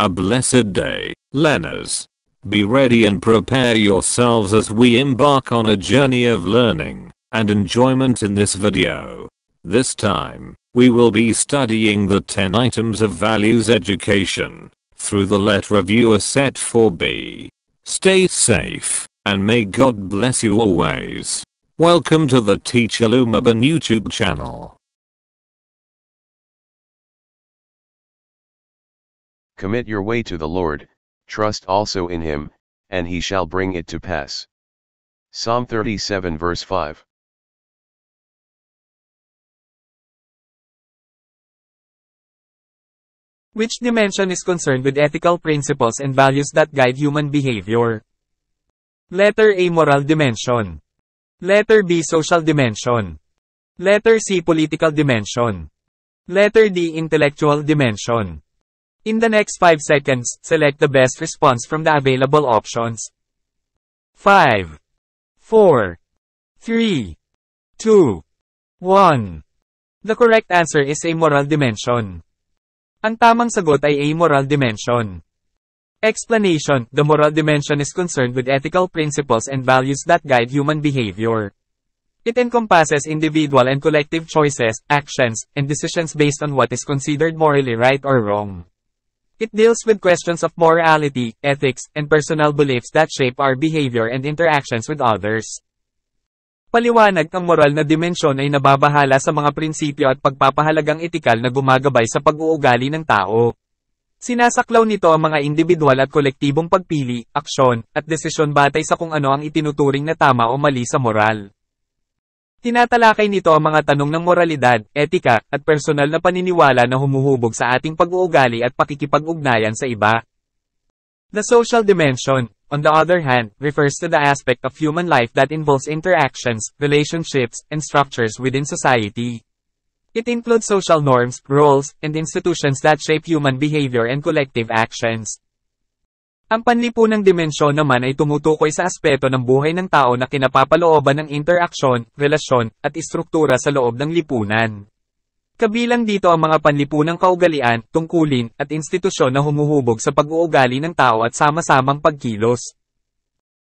A blessed day, learners. Be ready and prepare yourselves as we embark on a journey of learning and enjoyment in this video. This time, we will be studying the 10 items of values education through the letter reviewer set 4b. Stay safe, and may God bless you always. Welcome to the Teacher Lumabon YouTube channel. Commit your way to the Lord, trust also in him, and he shall bring it to pass. Psalm 37 verse 5. Which dimension is concerned with ethical principles and values that guide human behavior? Letter A moral dimension. Letter B social dimension. Letter C political dimension. Letter D intellectual dimension. In the next 5 seconds, select the best response from the available options. 5, 4, 3, 2, 1. The correct answer is a moral dimension. Ang tamang sagot ay a moral dimension. Explanation, the moral dimension is concerned with ethical principles and values that guide human behavior. It encompasses individual and collective choices, actions, and decisions based on what is considered morally right or wrong. It deals with questions of morality, ethics, and personal beliefs that shape our behavior and interactions with others. Paliwanag ang moral na dimensyon ay nababahala sa mga prinsipyo at pagpapahalagang etikal na gumagabay sa pag-uugali ng tao. Sinasaklaw nito ang mga individual at kolektibong pagpili, aksyon, at desisyon batay sa kung ano ang itinuturing na tama o mali sa moral. Tinatalakay nito ang mga tanong ng moralidad, etika, at personal na paniniwala na humuhubog sa ating pag-uugali at pakikipag-ugnayan sa iba. The social dimension, on the other hand, refers to the aspect of human life that involves interactions, relationships, and structures within society. It includes social norms, roles, and institutions that shape human behavior and collective actions. Ang panlipunang dimensyon naman ay tumutukoy sa aspeto ng buhay ng tao na kinapapalooban ng interaksyon, relasyon, at istruktura sa loob ng lipunan. Kabilang dito ang mga panlipunang kaugalian, tungkulin, at institusyon na humuhubog sa pag-uugali ng tao at sama-samang pagkilos.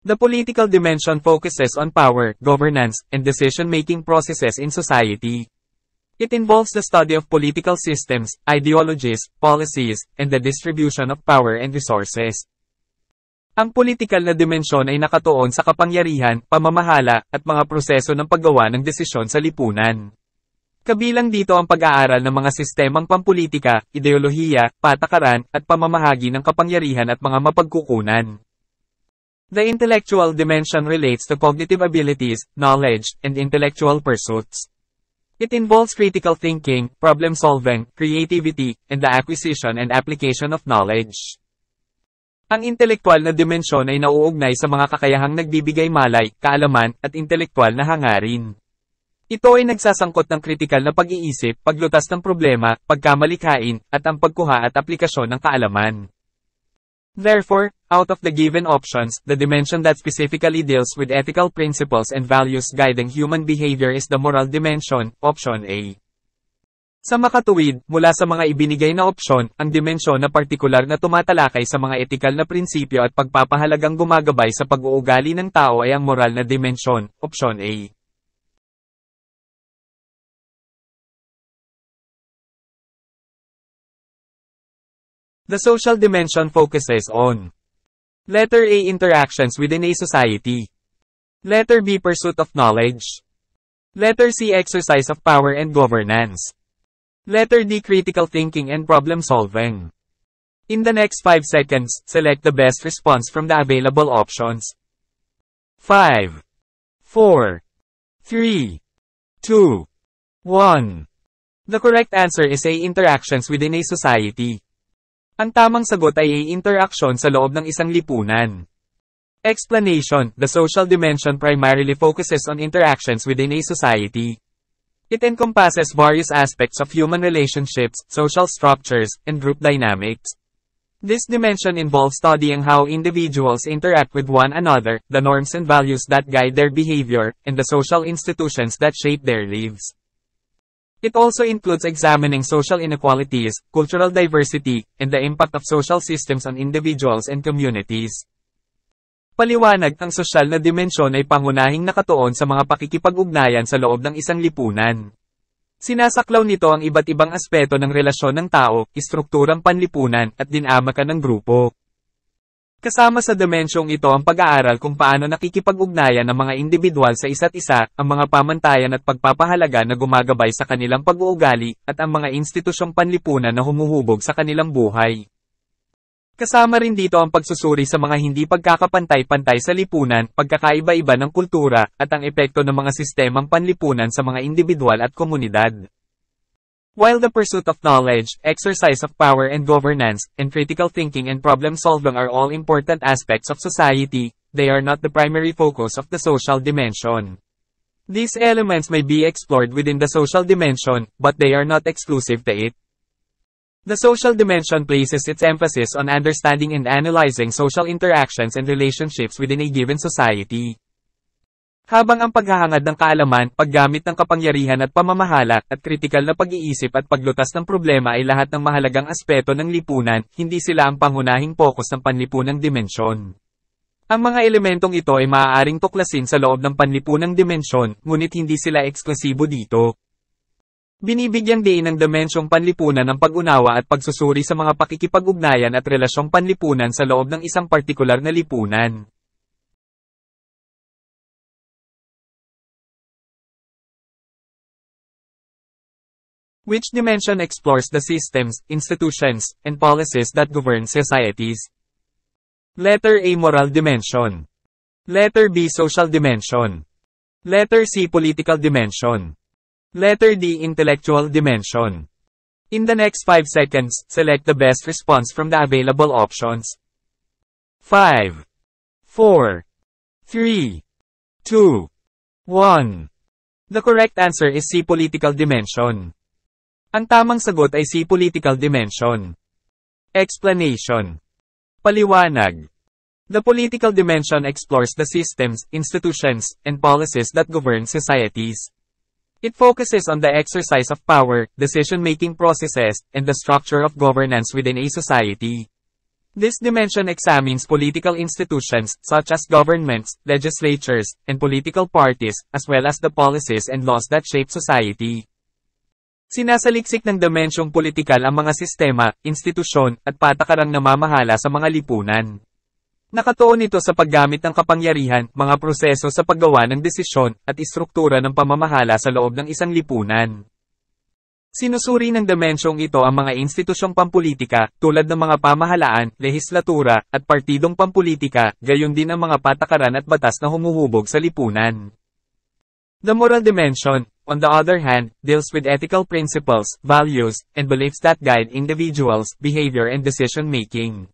The political dimension focuses on power, governance, and decision-making processes in society. It involves the study of political systems, ideologies, policies, and the distribution of power and resources. Ang politikal na dimensyon ay nakatuon sa kapangyarihan, pamamahala, at mga proseso ng paggawa ng desisyon sa lipunan. Kabilang dito ang pag-aaral ng mga sistemang pampulitika, ideolohiya, patakaran, at pamamahagi ng kapangyarihan at mga mapagkukunan. The intellectual dimension relates to cognitive abilities, knowledge, and intellectual pursuits. It involves critical thinking, problem solving, creativity, and the acquisition and application of knowledge. Ang intelektual na dimensyon ay nauugnay sa mga kakayahang nagbibigay malay, kaalaman, at intelektual na hangarin. Ito ay nagsasangkot ng kritikal na pag-iisip, paglutas ng problema, pagkamalikhain, at ang pagkuha at aplikasyon ng kaalaman. Therefore, out of the given options, the dimension that specifically deals with ethical principles and values guiding human behavior is the moral dimension, option A. Sa makatuwid, mula sa mga ibinigay na opsyon, ang dimensyon na partikular na tumatalakay sa mga etikal na prinsipyo at pagpapahalagang gumagabay sa pag-uugali ng tao ay ang moral na dimensyon, opsyon A. The social dimension focuses on Letter A. Interactions within a society Letter B. Pursuit of knowledge Letter C. Exercise of power and governance Letter D Critical Thinking and Problem Solving. In the next 5 seconds, select the best response from the available options. 5, 4, 3, 2, 1. The correct answer is A. Interactions within a society. Ang tamang sagot ay A. Interaction sa loob ng isang lipunan. Explanation, the social dimension primarily focuses on interactions within a society. It encompasses various aspects of human relationships, social structures, and group dynamics. This dimension involves studying how individuals interact with one another, the norms and values that guide their behavior, and the social institutions that shape their lives. It also includes examining social inequalities, cultural diversity, and the impact of social systems on individuals and communities. Paliwanag, ang sosyal na dimensyon ay pangunahing nakatuon sa mga pakikipag-ugnayan sa loob ng isang lipunan. Sinasaklaw nito ang iba't ibang aspeto ng relasyon ng tao, istrukturang panlipunan, at dinamakan ng grupo. Kasama sa dimensyong ito ang pag-aaral kung paano nakikipag-ugnayan ang mga individual sa isa't isa, ang mga pamantayan at pagpapahalaga na gumagabay sa kanilang pag-uugali, at ang mga institusyong panlipunan na humuhubog sa kanilang buhay. Kasama rin dito ang pagsusuri sa mga hindi pagkakapantay-pantay sa lipunan, pagkakaiba-iba ng kultura, at ang epekto ng mga sistemang panlipunan sa mga individual at komunidad. While the pursuit of knowledge, exercise of power and governance, and critical thinking and problem solving are all important aspects of society, they are not the primary focus of the social dimension. These elements may be explored within the social dimension, but they are not exclusive to it. The social dimension places its emphasis on understanding and analyzing social interactions and relationships within a given society. Habang ang paghahangad ng kaalaman, paggamit ng kapangyarihan at pamamahala, at kritikal na pag-iisip at paglutas ng problema ay lahat ng mahalagang aspeto ng lipunan, hindi sila ang pangunahing focus ng panlipunang dimensyon. Ang mga elementong ito ay maaaring tuklasin sa loob ng panlipunang dimensyon, ngunit hindi sila eksklusibo dito. Binibigyang diin ng dimensyong panlipunan ang pag-unawa at pagsusuri sa mga pakikipag-ugnayan at relasyong panlipunan sa loob ng isang partikular na lipunan. Which dimension explores the systems, institutions, and policies that govern societies? Letter A. Moral dimension. Letter B. Social dimension. Letter C. Political dimension. Letter D Intellectual Dimension In the next 5 seconds, select the best response from the available options. 5 4 3 2 1 The correct answer is C Political Dimension. Ang tamang sagot ay C Political Dimension. Explanation Paliwanag The political dimension explores the systems, institutions, and policies that govern societies. It focuses on the exercise of power, decision-making processes, and the structure of governance within a society. This dimension examines political institutions, such as governments, legislatures, and political parties, as well as the policies and laws that shape society. Sinasaliksik ng dimensyong politikal ang mga sistema, institusyon, at patakarang namamahala sa mga lipunan. Nakatoon ito sa paggamit ng kapangyarihan, mga proseso sa paggawa ng desisyon, at istruktura ng pamamahala sa loob ng isang lipunan. Sinusuri ng demensyong ito ang mga institusyong pampulitika, tulad ng mga pamahalaan, lehislatura, at partidong pampulitika, gayon din ang mga patakaran at batas na humuhubog sa lipunan. The moral dimension, on the other hand, deals with ethical principles, values, and beliefs that guide individuals' behavior and decision-making.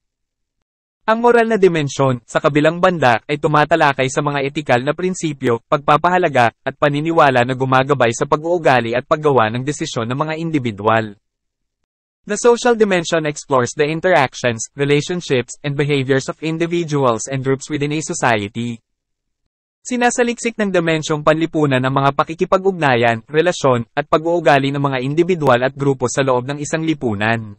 Ang moral na dimensyon, sa kabilang banda, ay tumatalakay sa mga etikal na prinsipyo, pagpapahalaga, at paniniwala na gumagabay sa pag-uugali at paggawa ng desisyon ng mga individual. The social dimension explores the interactions, relationships, and behaviors of individuals and groups within a society. Sinasaliksik ng dimensyong panlipunan ang mga pakikipag-ugnayan, relasyon, at pag-uugali ng mga individual at grupo sa loob ng isang lipunan.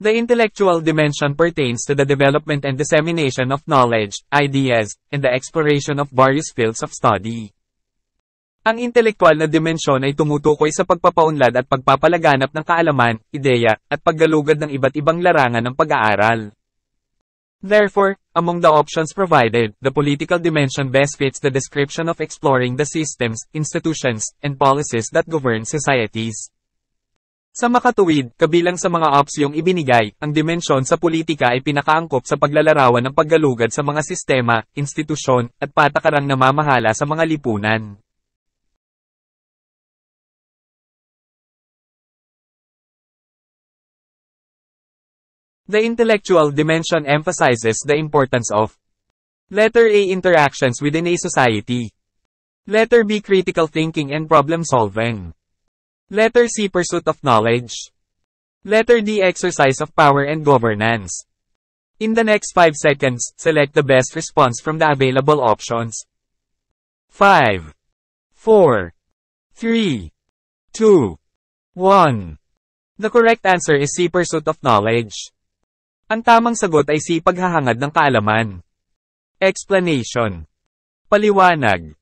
The intellectual dimension pertains to the development and dissemination of knowledge, ideas, and the exploration of various fields of study. Ang intelektual na dimensyon ay tumutukoy sa pagpapaunlad at pagpapalaganap ng kaalaman, ideya, at paggalugad ng iba't ibang larangan ng pag-aaral. Therefore, among the options provided, the political dimension best fits the description of exploring the systems, institutions, and policies that govern societies. Sa makatuwid, kabilang sa mga opsyong ibinigay, ang dimensyon sa politika ay pinakaangkop sa paglalarawan ng paggalugad sa mga sistema, institusyon, at patakarang namamahala sa mga lipunan. The intellectual dimension emphasizes the importance of Letter A interactions within a society. Letter B critical thinking and problem solving. Letter C. Pursuit of knowledge. Letter D. Exercise of power and governance. In the next 5 seconds, select the best response from the available options. 5, 4, 3, 2, 1. The correct answer is C. Pursuit of knowledge. Ang tamang sagot ay C. Paghahangad ng kaalaman. Explanation. Paliwanag.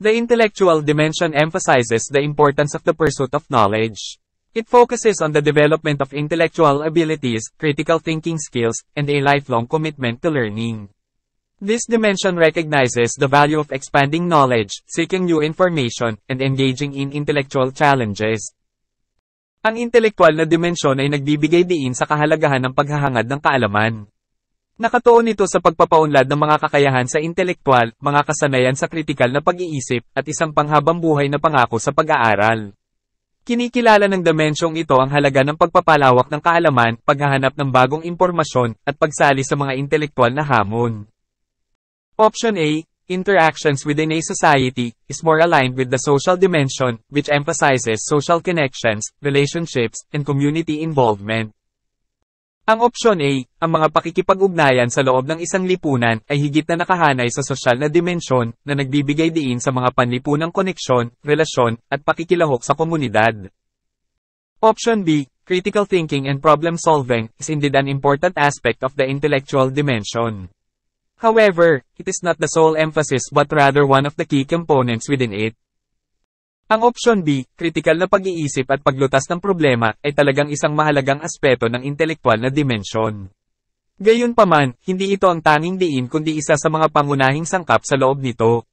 The intellectual dimension emphasizes the importance of the pursuit of knowledge. It focuses on the development of intellectual abilities, critical thinking skills, and a lifelong commitment to learning. This dimension recognizes the value of expanding knowledge, seeking new information, and engaging in intellectual challenges. Ang intellectual na dimensyon ay nagbibigay diin sa kahalagahan ng paghahangad ng kaalaman. Nakatuon ito sa pagpapaunlad ng mga kakayahan sa intelektual, mga kasanayan sa kritikal na pag-iisip, at isang panghabang buhay na pangako sa pag-aaral. Kinikilala ng dimensyong ito ang halaga ng pagpapalawak ng kaalaman, paghahanap ng bagong impormasyon, at pagsali sa mga intelektual na hamon. Option A, Interactions within a society, is more aligned with the social dimension, which emphasizes social connections, relationships, and community involvement. Ang opsyon A, ang mga pakikipag-ugnayan sa loob ng isang lipunan ay higit na nakahanay sa sosyal na dimensyon na nagbibigay diin sa mga panlipunang koneksyon, relasyon, at pakikilahok sa komunidad. Option B, critical thinking and problem solving is indeed an important aspect of the intellectual dimension. However, it is not the sole emphasis but rather one of the key components within it. Ang option B, critical na pag-iisip at paglutas ng problema, ay talagang isang mahalagang aspeto ng intelektual na dimensyon. Gayunpaman, hindi ito ang tanging diin kundi isa sa mga pangunahing sangkap sa loob nito.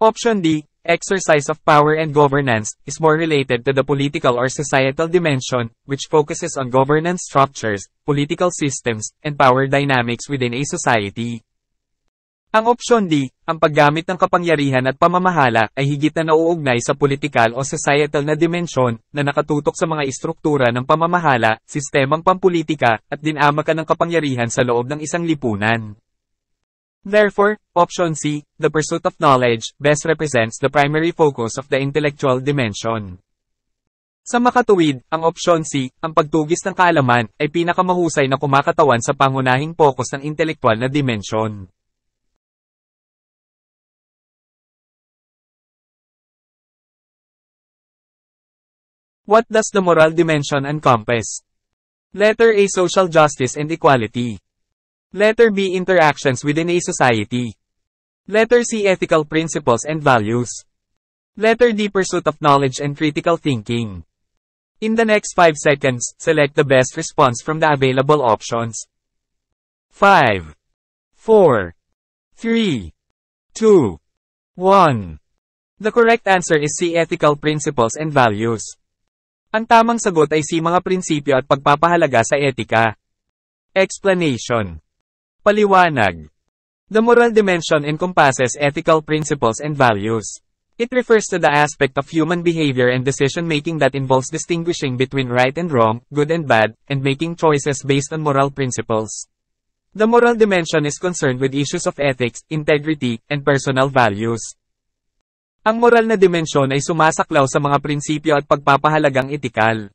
Option D, exercise of power and governance, is more related to the political or societal dimension, which focuses on governance structures, political systems, and power dynamics within a society. Ang opsyon D, ang paggamit ng kapangyarihan at pamamahala ay higit na nauugnay sa politikal o societal na dimensyon na nakatutok sa mga istruktura ng pamamahala, sistemang pampolitika, at dinamakan ng kapangyarihan sa loob ng isang lipunan. Therefore, option C, the pursuit of knowledge, best represents the primary focus of the intellectual dimension. Sa makatuwid, ang option C, ang pagtugis ng kaalaman, ay pinakamahusay na kumakatawan sa pangunahing pokus ng intelektual na dimensyon. What does the moral dimension encompass? Letter A. Social justice and equality. Letter B. Interactions within a society. Letter C. Ethical principles and values. Letter D. Pursuit of knowledge and critical thinking. In the next 5 seconds, select the best response from the available options. 5, 4, 3, 2, 1. The correct answer is C. Ethical principles and values. Ang tamang sagot ay si mga prinsipyo at pagpapahalaga sa etika. Explanation Paliwanag The moral dimension encompasses ethical principles and values. It refers to the aspect of human behavior and decision-making that involves distinguishing between right and wrong, good and bad, and making choices based on moral principles. The moral dimension is concerned with issues of ethics, integrity, and personal values. Ang moral na dimensyon ay sumasaklaw sa mga prinsipyo at pagpapahalagang etikal.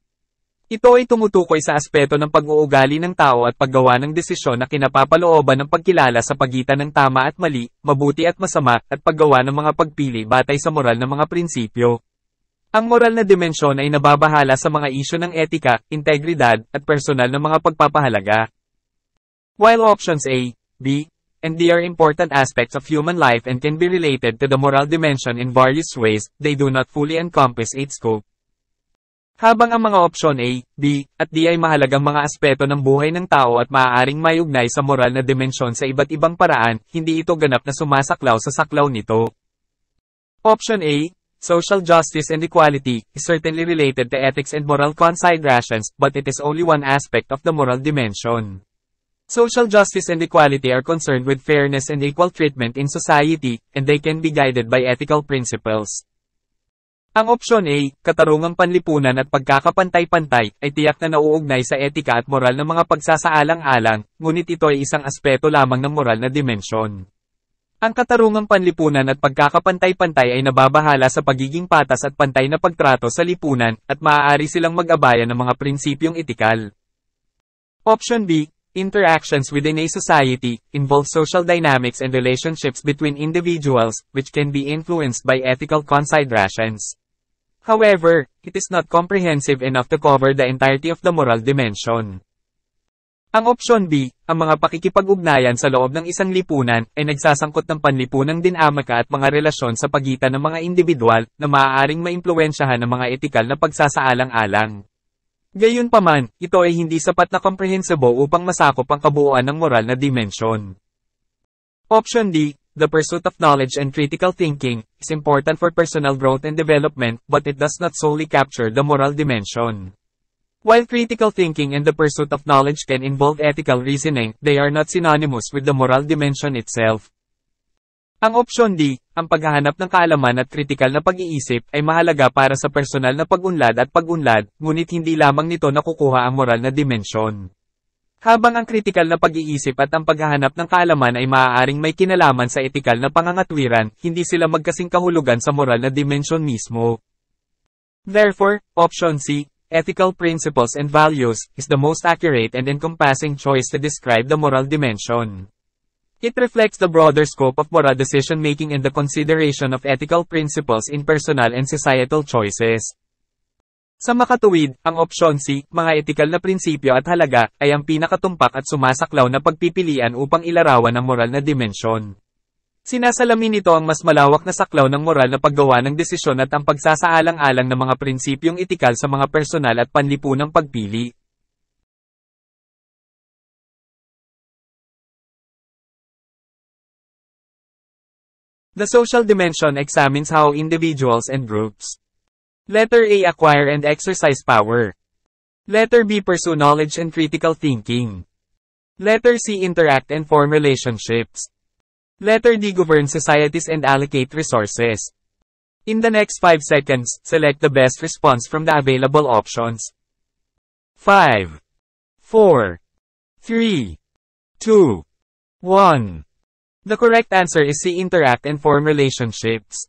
Ito ay tumutukoy sa aspeto ng pag-uugali ng tao at paggawa ng desisyon na kinapapalooban ng pagkilala sa pagitan ng tama at mali, mabuti at masama, at paggawa ng mga pagpili batay sa moral ng mga prinsipyo. Ang moral na dimensyon ay nababahala sa mga isyo ng etika, integridad, at personal na mga pagpapahalaga. While options A, B, and they are important aspects of human life and can be related to the moral dimension in various ways, they do not fully encompass its scope. Habang ang mga option A, B, at D ay mahalagang mga aspeto ng buhay ng tao at maaaring mayugnay sa moral na dimensyon sa iba't ibang paraan, hindi ito ganap na sumasaklaw sa saklaw nito. Option A, Social justice and equality, is certainly related to ethics and moral considerations, but it is only one aspect of the moral dimension. Social justice and equality are concerned with fairness and equal treatment in society, and they can be guided by ethical principles. Ang opsyon A, katarungang panlipunan at pagkakapantay-pantay, ay tiyak na nauugnay sa etika at moral ng mga pagsasaalang-alang, ngunit ito ay isang aspeto lamang ng moral na dimensyon. Ang katarungang panlipunan at pagkakapantay-pantay ay nababahala sa pagiging patas at pantay na pagtrato sa lipunan, at maaari silang mag-abaya ng mga prinsipyong etikal. Option B, Interactions within a society involve social dynamics and relationships between individuals, which can be influenced by ethical considerations. However, it is not comprehensive enough to cover the entirety of the moral dimension. Ang option B, ang mga pakikipag-ugnayan sa loob ng isang lipunan ay nagsasangkot ng panlipunang dinamika at mga relasyon sa pagitan ng mga individual na maaaring maimpluwensyahan ng mga etikal na pagsasaalang-alang. Gayunpaman, ito ay hindi sapat na komprehensibo upang masakop ang kabuuan ng moral na dimension. Option D, the pursuit of knowledge and critical thinking, is important for personal growth and development but it does not solely capture the moral dimension. While critical thinking and the pursuit of knowledge can involve ethical reasoning, they are not synonymous with the moral dimension itself. Ang opsyon D, ang paghahanap ng kaalaman at kritikal na pag-iisip ay mahalaga para sa personal na pag-unlad at pag-unlad, ngunit hindi lamang nito nakukuha ang moral na dimensyon. Habang ang kritikal na pag-iisip at ang paghahanap ng kaalaman ay maaaring may kinalaman sa etikal na pangangatwiran, hindi sila magkasing kahulugan sa moral na dimensyon mismo. Therefore, option C, ethical principles and values, is the most accurate and encompassing choice to describe the moral dimension. It reflects the broader scope of moral decision-making and the consideration of ethical principles in personal and societal choices. Sa makatuwid, ang opsyon C, mga etikal na prinsipyo at halaga, ay ang pinakatumpak at sumasaklaw na pagpipilian upang ilarawan ang moral na dimensyon. Sinasalamin nito ang mas malawak na saklaw ng moral na paggawa ng desisyon at ang pagsasaalang-alang ng mga prinsipyong etikal sa mga personal at panlipunang pagpili. The social dimension examines how individuals and groups. Letter A. Acquire and exercise power. Letter B. Pursue knowledge and critical thinking. Letter C. Interact and form relationships. Letter D. Govern societies and allocate resources. In the next 5 seconds, select the best response from the available options. 5, 4, 3, 2, 1. The correct answer is C. Interact and form relationships.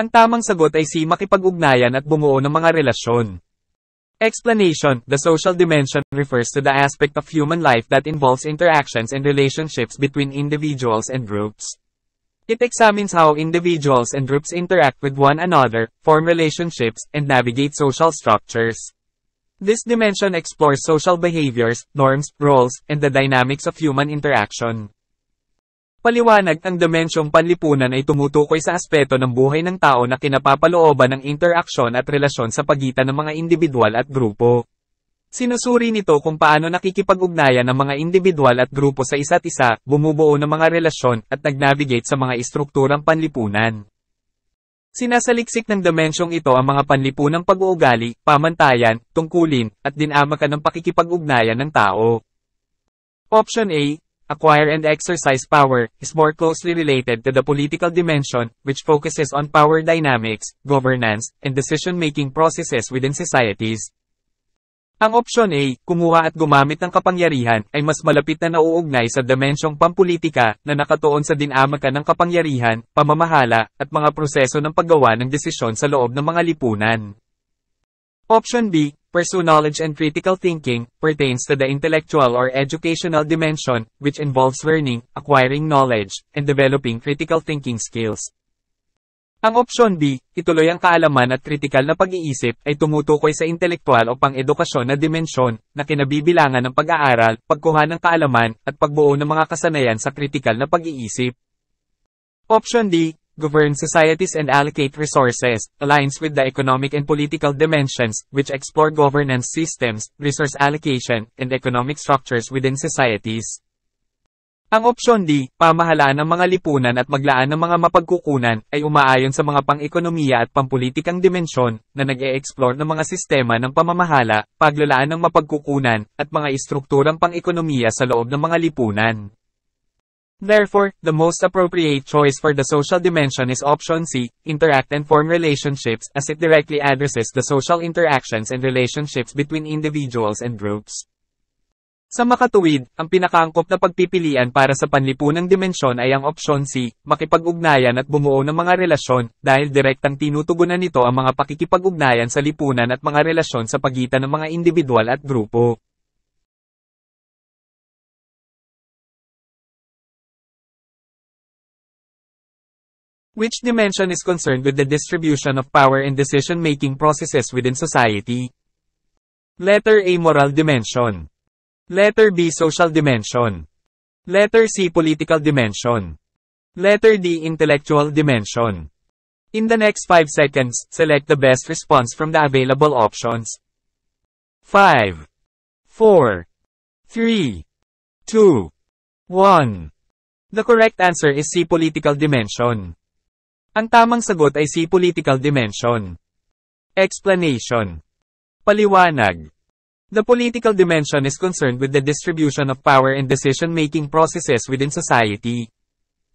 Ang tamang sagot ay C. Makipag-ugnayan at bumuo ng mga relasyon. Explanation, the social dimension refers to the aspect of human life that involves interactions and relationships between individuals and groups. It examines how individuals and groups interact with one another, form relationships, and navigate social structures. This dimension explores social behaviors, norms, roles, and the dynamics of human interaction. Paliwanag, ang dimensyong panlipunan ay tumutukoy sa aspeto ng buhay ng tao na kinapapalooban ng interaksyon at relasyon sa pagitan ng mga individual at grupo. Sinusuri nito kung paano nakikipag-ugnayan ng mga individual at grupo sa isa't isa, bumubuo ng mga relasyon, at nag-navigate sa mga istrukturang panlipunan. Sinasaliksik ng dimensyong ito ang mga panlipunang pag-uugali, pamantayan, tungkulin, at dinamakan ng pakikipag-ugnayan ng tao. Option A, acquire and exercise power, is more closely related to the political dimension, which focuses on power dynamics, governance, and decision-making processes within societies. Ang opsyon A, kumuha at gumamit ng kapangyarihan, ay mas malapit na nauugnay sa dimensyong pampolitika na nakatuon sa dinamika ng kapangyarihan, pamamahala, at mga proseso ng paggawa ng desisyon sa loob ng mga lipunan. Option B, Pursue knowledge and critical thinking, pertains to the intellectual or educational dimension, which involves learning, acquiring knowledge, and developing critical thinking skills. Ang opsyon B, ituloy ang kaalaman at kritikal na pag-iisip ay tumutukoy sa intelektual o pang-edukasyon na dimensyon na kinabibilangan ng pag-aaral, pagkuha ng kaalaman, at pagbuo ng mga kasanayan sa kritikal na pag-iisip. Option D, govern societies and allocate resources, aligns with the economic and political dimensions, which explore governance systems, resource allocation, and economic structures within societies. Ang opsyon D, pamahalaan ng mga lipunan at maglaan ng mga mapagkukunan, ay umaayon sa mga pang-ekonomiya at pampulitikang dimensyon na nag -e explore ng mga sistema ng pamamahala, paglalaan ng mapagkukunan, at mga istrukturang pang-ekonomiya sa loob ng mga lipunan. Therefore, the most appropriate choice for the social dimension is option C, interact and form relationships, as it directly addresses the social interactions and relationships between individuals and groups. Sa makatuwid, ang pinakaangkop na pagpipilian para sa panlipunang dimensyon ay ang option C, makipag-ugnayan at bumuo ng mga relasyon, dahil direktang tinutugunan nito ang mga pakikipag-ugnayan sa lipunan at mga relasyon sa pagitan ng mga individual at grupo. which dimension is concerned with the distribution of power and decision-making processes within society. Letter A. Moral dimension. Letter B. Social dimension. Letter C. Political dimension. Letter D. Intellectual dimension. In the next 5 seconds, select the best response from the available options. 5, 4, 3, 2, 1. The correct answer is C. Political dimension. Ang tamang sagot ay C. Political dimension. Explanation. Paliwanag. The political dimension is concerned with the distribution of power and decision-making processes within society.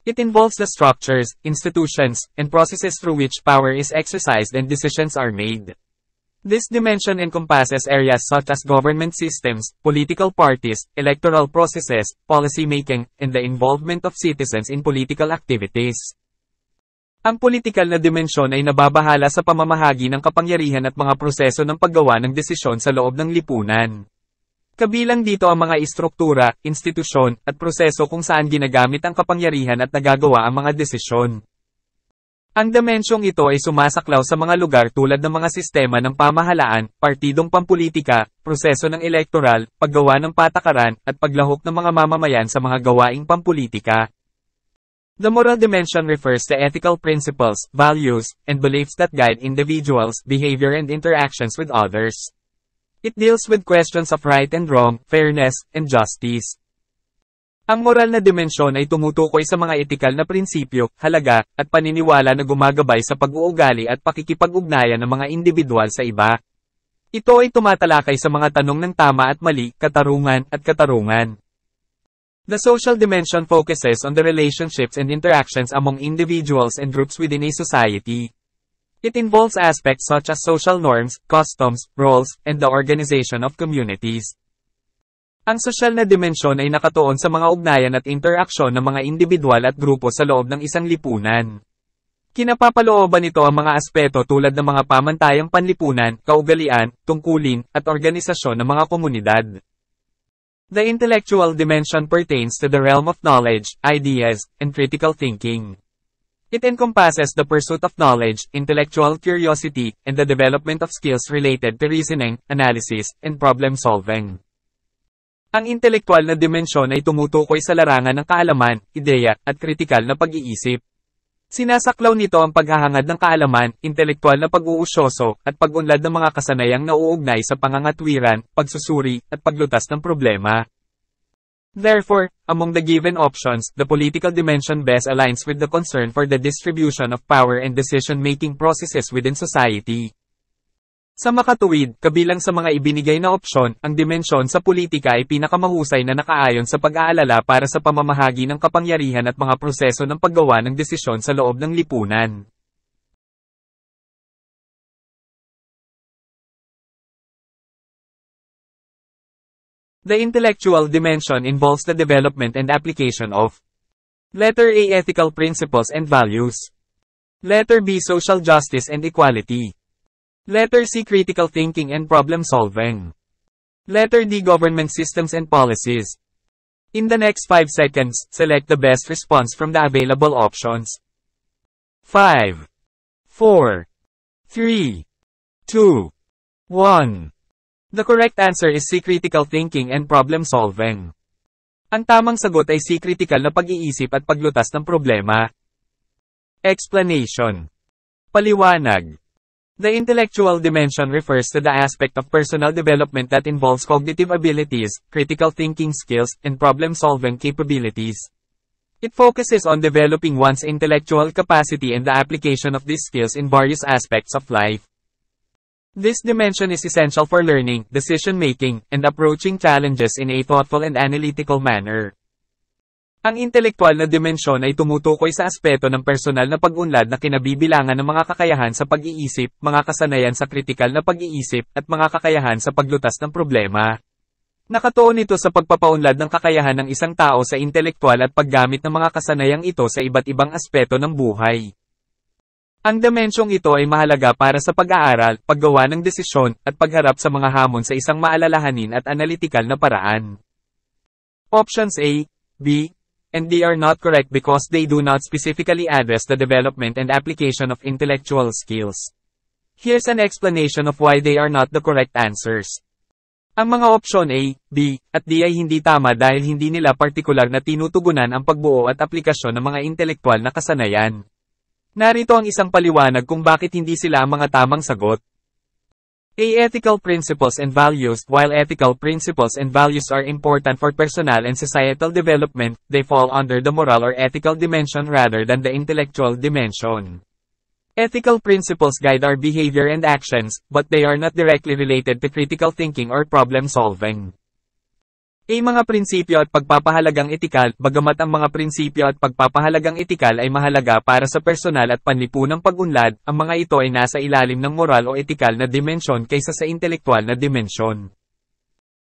It involves the structures, institutions, and processes through which power is exercised and decisions are made. This dimension encompasses areas such as government systems, political parties, electoral processes, policy making, and the involvement of citizens in political activities. Ang politikal na dimensyon ay nababahala sa pamamahagi ng kapangyarihan at mga proseso ng paggawa ng desisyon sa loob ng lipunan. Kabilang dito ang mga istruktura, institusyon, at proseso kung saan ginagamit ang kapangyarihan at nagagawa ang mga desisyon. Ang dimensyong ito ay sumasaklaw sa mga lugar tulad ng mga sistema ng pamahalaan, partidong pampulitika, proseso ng elektoral, paggawa ng patakaran, at paglahok ng mga mamamayan sa mga gawaing pampulitika. The moral dimension refers to ethical principles, values, and beliefs that guide individuals' behavior and interactions with others. It deals with questions of right and wrong, fairness, and justice. Ang moral na dimensyon ay tumutukoy sa mga etikal na prinsipyo, halaga, at paniniwala na gumagabay sa pag-uugali at pakikipag-ugnayan ng mga individual sa iba. Ito ay tumatalakay sa mga tanong ng tama at mali, katarungan, at katarungan. The social dimension focuses on the relationships and interactions among individuals and groups within a society. It involves aspects such as social norms, customs, roles, and the organization of communities. Ang sosyal na dimensyon ay nakatuon sa mga ugnayan at interaksyon ng mga individual at grupo sa loob ng isang lipunan. Kinapapalooban ito ang mga aspeto tulad ng mga pamantayang panlipunan, kaugalian, tungkulin, at organisasyon ng mga komunidad. The intellectual dimension pertains to the realm of knowledge, ideas, and critical thinking. It encompasses the pursuit of knowledge, intellectual curiosity, and the development of skills related to reasoning, analysis, and problem solving. Ang intelektual na dimensyon ay tumutukoy sa larangan ng kaalaman, ideya, at kritikal na pag-iisip. Sinasaklaw nito ang paghahangad ng kaalaman, intelektual na pag-uusyoso, at pag-unlad ng mga kasanayang nauugnay sa pangangatwiran, pagsusuri, at paglutas ng problema. Therefore, among the given options, the political dimension best aligns with the concern for the distribution of power and decision-making processes within society. Sa makatuwid, kabilang sa mga ibinigay na opsyon, ang dimensyon sa politika ay pinakamahusay na nakaayon sa pag-aalala para sa pamamahagi ng kapangyarihan at mga proseso ng paggawa ng desisyon sa loob ng lipunan. The intellectual dimension involves the development and application of Letter A. Ethical principles and values Letter B. Social justice and equality Letter C. Critical thinking and problem solving. Letter D. Government systems and policies. In the next 5 seconds, select the best response from the available options. 5, 4, 3, 2, 1. The correct answer is C. Critical thinking and problem solving. Ang tamang sagot ay C. Critical na pag-iisip at paglutas ng problema. Explanation. Paliwanag. The intellectual dimension refers to the aspect of personal development that involves cognitive abilities, critical thinking skills, and problem-solving capabilities. It focuses on developing one's intellectual capacity and the application of these skills in various aspects of life. This dimension is essential for learning, decision-making, and approaching challenges in a thoughtful and analytical manner. Ang intelektual na dimensyon ay tumutukoy sa aspeto ng personal na pag-unlad na kinabibilangan ng mga kakayahan sa pag-iisip, mga kasanayan sa kritikal na pag-iisip, at mga kakayahan sa paglutas ng problema. Nakatuon ito sa pagpapaunlad ng kakayahan ng isang tao sa intelektual at paggamit ng mga kasanayang ito sa iba't ibang aspeto ng buhay. Ang dimensyong ito ay mahalaga para sa pag-aaral, paggawa ng desisyon, at pagharap sa mga hamon sa isang maalalahanin at analitikal na paraan. Options A, B, and they are not correct because they do not specifically address the development and application of intellectual skills. Here's an explanation of why they are not the correct answers. Ang mga option A, B, at D ay hindi tama dahil hindi nila partikular na tinutugunan ang pagbuo at aplikasyon ng mga intelektual na kasanayan. Narito ang isang paliwanag kung bakit hindi sila ang mga tamang sagot. Ethical principles and values While ethical principles and values are important for personal and societal development, they fall under the moral or ethical dimension rather than the intellectual dimension. Ethical principles guide our behavior and actions, but they are not directly related to critical thinking or problem solving. A mga prinsipyo at pagpapahalagang etikal, bagamat ang mga prinsipyo at pagpapahalagang etikal ay mahalaga para sa personal at panlipunang pag-unlad, ang mga ito ay nasa ilalim ng moral o etikal na dimensyon kaysa sa intelektual na dimensyon.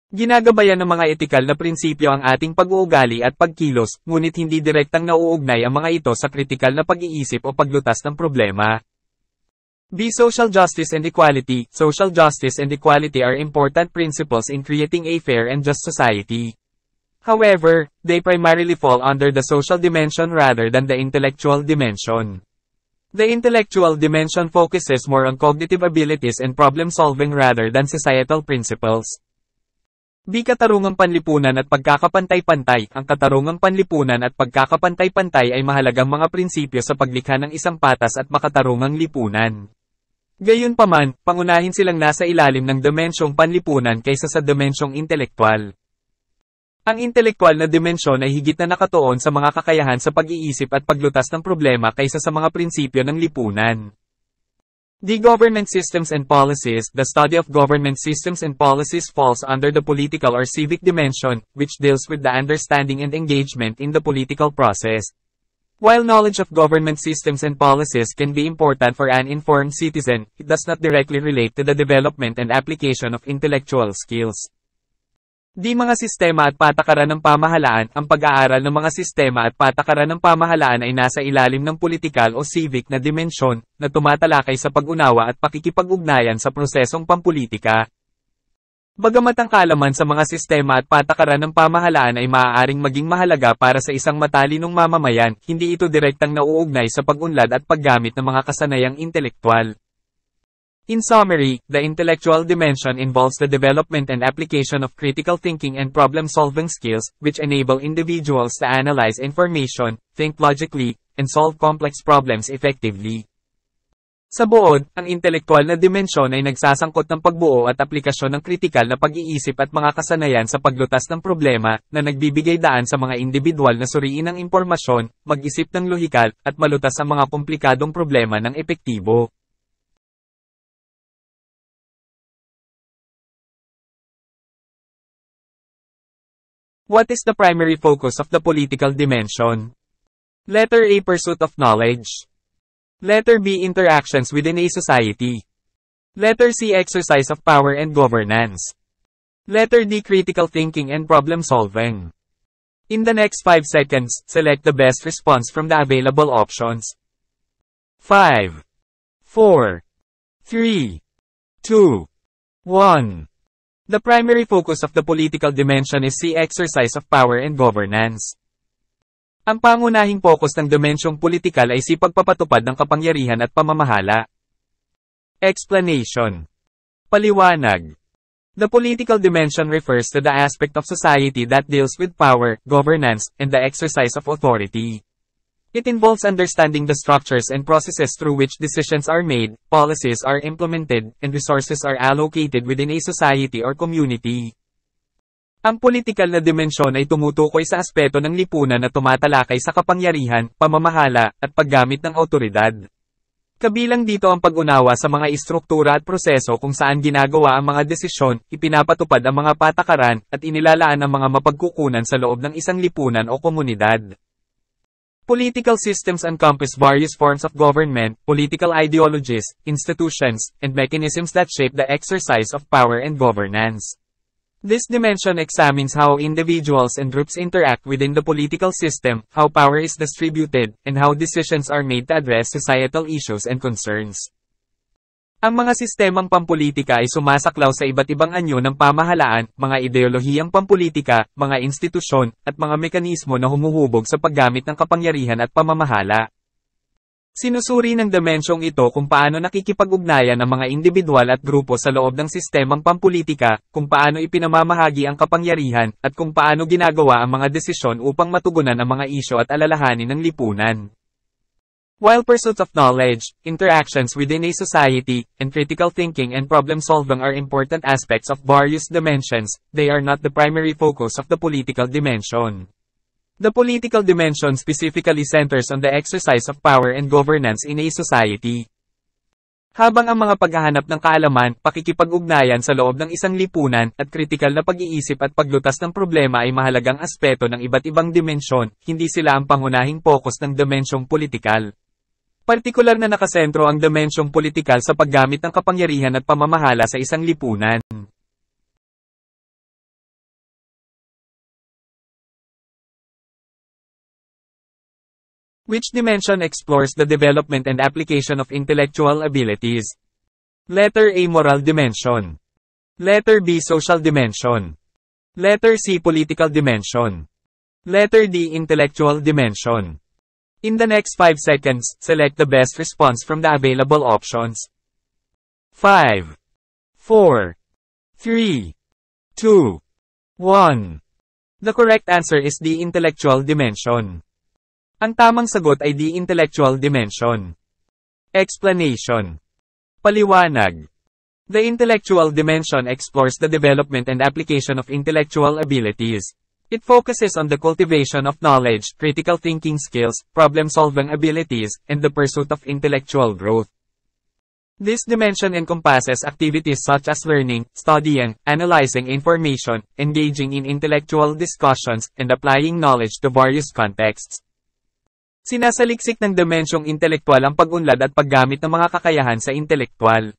Ginagabayan ng mga etikal na prinsipyo ang ating pag-uugali at pagkilos, ngunit hindi direktang nauugnay ang mga ito sa kritikal na pag-iisip o paglutas ng problema. Be Social justice and equality. Social justice and equality are important principles in creating a fair and just society. However, they primarily fall under the social dimension rather than the intellectual dimension. The intellectual dimension focuses more on cognitive abilities and problem-solving rather than societal principles. B. Katarungang panlipunan at pagkakapantay-pantay Ang katarungang panlipunan at pagkakapantay-pantay ay mahalagang mga prinsipyo sa paglikha ng isang patas at makatarungang lipunan. Gayunpaman, pangunahin silang nasa ilalim ng dimensyong panlipunan kaysa sa dimensyong intelektual. Ang intelektual na dimensyon ay higit na nakatuon sa mga kakayahan sa pag-iisip at paglutas ng problema kaysa sa mga prinsipyo ng lipunan. The government systems and policies, the study of government systems and policies falls under the political or civic dimension, which deals with the understanding and engagement in the political process, While knowledge of government systems and policies can be important for an informed citizen, it does not directly relate to the development and application of intellectual skills. Di mga sistema at patakaran ng pamahalaan, ang pag-aaral ng mga sistema at patakaran ng pamahalaan ay nasa ilalim ng politikal o civic na dimensyon, na tumatalakay sa pag-unawa at pakikipag-ugnayan sa prosesong pampulitika. Bagamat ang kaalaman sa mga sistema at patakaran ng pamahalaan ay maaaring maging mahalaga para sa isang matalinong mamamayan, hindi ito direktang nauugnay sa pag-unlad at paggamit ng mga kasanayang intelektual. In summary, the intellectual dimension involves the development and application of critical thinking and problem-solving skills, which enable individuals to analyze information, think logically, and solve complex problems effectively. Sa buod, ang intelektual na dimensyon ay nagsasangkot ng pagbuo at aplikasyon ng kritikal na pag-iisip at mga kasanayan sa paglutas ng problema, na nagbibigay daan sa mga individual na suriin ang impormasyon, mag-isip ng lohikal, at malutas ang mga komplikadong problema ng epektibo. What is the primary focus of the political dimension? Letter A Pursuit of Knowledge Letter B. Interactions within a society. Letter C. Exercise of power and governance. Letter D. Critical thinking and problem solving. In the next 5 seconds, select the best response from the available options. 5, 4, 3, 2, 1. The primary focus of the political dimension is the exercise of power and governance. Ang pangunahing pokus ng dimensyong politikal ay si pagpapatupad ng kapangyarihan at pamamahala. Explanation Paliwanag The political dimension refers to the aspect of society that deals with power, governance, and the exercise of authority. It involves understanding the structures and processes through which decisions are made, policies are implemented, and resources are allocated within a society or community. Ang political na dimensyon ay tumutukoy sa aspeto ng lipunan na tumatalakay sa kapangyarihan, pamamahala, at paggamit ng autoridad. Kabilang dito ang pag-unawa sa mga istruktura at proseso kung saan ginagawa ang mga desisyon, ipinapatupad ang mga patakaran, at inilalaan ang mga mapagkukunan sa loob ng isang lipunan o komunidad. Political systems encompass various forms of government, political ideologies, institutions, and mechanisms that shape the exercise of power and governance. This dimension examines how individuals and groups interact within the political system, how power is distributed, and how decisions are made to address societal issues and concerns. Ang mga sistemang pampolitika ay sumasaklaw sa iba't ibang anyo ng pamahalaan, mga ideolohiyang pampolitika, mga institusyon, at mga mekanismo na humuhubog sa paggamit ng kapangyarihan at pamamahala. Sinusuri ng dimensyong ito kung paano nakikipag-ugnayan ang mga individual at grupo sa loob ng sistemang pampulitika, kung paano ipinamamahagi ang kapangyarihan, at kung paano ginagawa ang mga desisyon upang matugunan ang mga isyo at alalahanin ng lipunan. While pursuits of knowledge, interactions within a society, and critical thinking and problem-solving are important aspects of various dimensions, they are not the primary focus of the political dimension. The political dimension specifically centers on the exercise of power and governance in a society. Habang ang mga paghahanap ng kaalaman, pakikipag-ugnayan sa loob ng isang lipunan, at kritikal na pag-iisip at paglutas ng problema ay mahalagang aspeto ng iba't ibang dimensyon, hindi sila ang pangunahing focus ng dimensyong politikal. Partikular na nakasentro ang dimensyong politikal sa paggamit ng kapangyarihan at pamamahala sa isang lipunan. which dimension explores the development and application of intellectual abilities. Letter A Moral Dimension Letter B Social Dimension Letter C Political Dimension Letter D Intellectual Dimension In the next 5 seconds, select the best response from the available options. 5 4 3 2 1 The correct answer is the intellectual dimension. Ang tamang sagot ay the intellectual dimension. Explanation. Paliwanag. The intellectual dimension explores the development and application of intellectual abilities. It focuses on the cultivation of knowledge, critical thinking skills, problem-solving abilities, and the pursuit of intellectual growth. This dimension encompasses activities such as learning, studying, analyzing information, engaging in intellectual discussions, and applying knowledge to various contexts. Sinasaliksik ng dimensyong intelektual ang pag-unlad at paggamit ng mga kakayahan sa intelektual.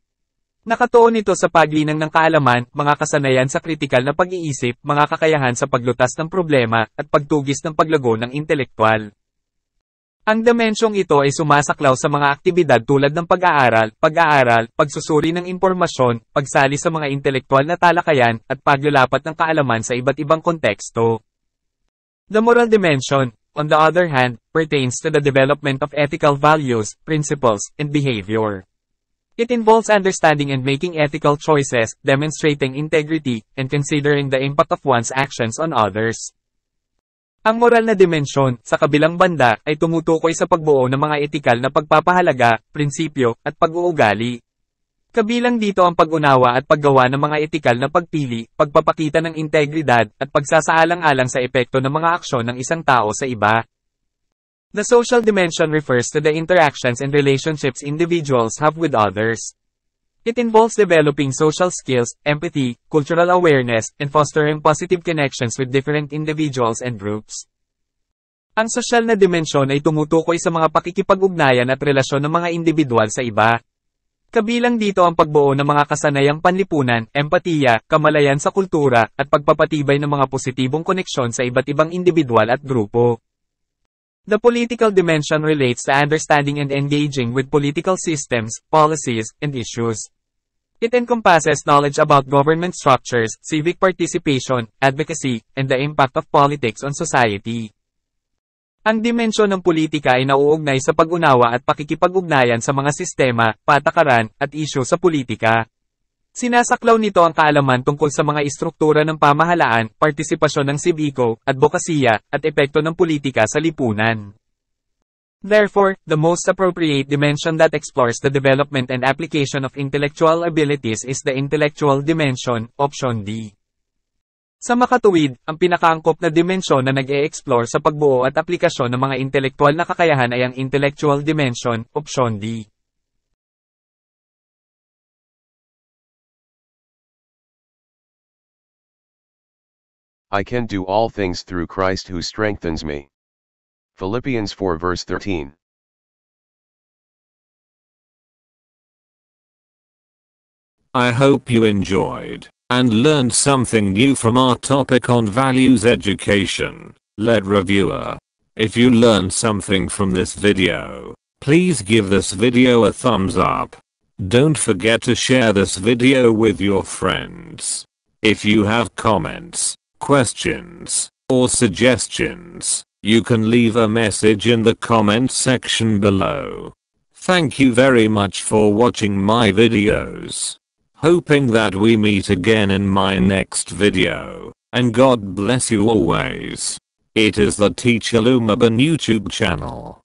Nakatuon nito sa paglinang ng kaalaman, mga kasanayan sa kritikal na pag-iisip, mga kakayahan sa paglutas ng problema, at pagtugis ng paglago ng intelektual. Ang dimensyong ito ay sumasaklaw sa mga aktibidad tulad ng pag-aaral, pag-aaral, pagsusuri ng impormasyon, pagsali sa mga intelektual na talakayan, at paglalapat ng kaalaman sa iba't ibang konteksto. The moral dimension, on the other hand, pertains to the development of ethical values, principles, and behavior. It involves understanding and making ethical choices, demonstrating integrity, and considering the impact of one's actions on others. Ang moral na dimensyon, sa kabilang banda, ay tumutukoy sa pagbuo ng mga etikal na pagpapahalaga, prinsipyo, at pag-uugali. Kabilang dito ang pag-unawa at paggawa ng mga etikal na pagpili, pagpapakita ng integridad, at pagsasaalang-alang sa epekto ng mga aksyon ng isang tao sa iba. The social dimension refers to the interactions and relationships individuals have with others. It involves developing social skills, empathy, cultural awareness, and fostering positive connections with different individuals and groups. Ang social na dimensyon ay tumutukoy sa mga pakikipag-ugnayan at relasyon ng mga individual sa iba. Kabilang dito ang pagbuo ng mga kasanayang panlipunan, empatiya, kamalayan sa kultura, at pagpapatibay ng mga positibong koneksyon sa iba't ibang individual at grupo. The political dimension relates to understanding and engaging with political systems, policies, and issues. It encompasses knowledge about government structures, civic participation, advocacy, and the impact of politics on society. Ang dimensyon ng politika ay nauugnay sa pag-unawa at pakikipag-ugnayan sa mga sistema, patakaran, at isyo sa politika. Sinasaklaw nito ang kaalaman tungkol sa mga istruktura ng pamahalaan, partisipasyon ng sibiko, advokasya, at epekto ng politika sa lipunan. Therefore, the most appropriate dimension that explores the development and application of intellectual abilities is the intellectual dimension, option D. Sa makatuwid, ang pinakaangkop na dimensyon na nag-e-explore sa pagbuo at aplikasyon ng mga intelektual na kakayahan ay ang intellectual dimension, option D. I can do all things through Christ who strengthens me. Philippians 4 verse 13. I hope you enjoyed. and learned something new from our topic on values education, lead reviewer. If you learned something from this video, please give this video a thumbs up. Don't forget to share this video with your friends. If you have comments, questions, or suggestions, you can leave a message in the comment section below. Thank you very much for watching my videos hoping that we meet again in my next video, and God bless you always. It is the Teacher Lumabon YouTube channel.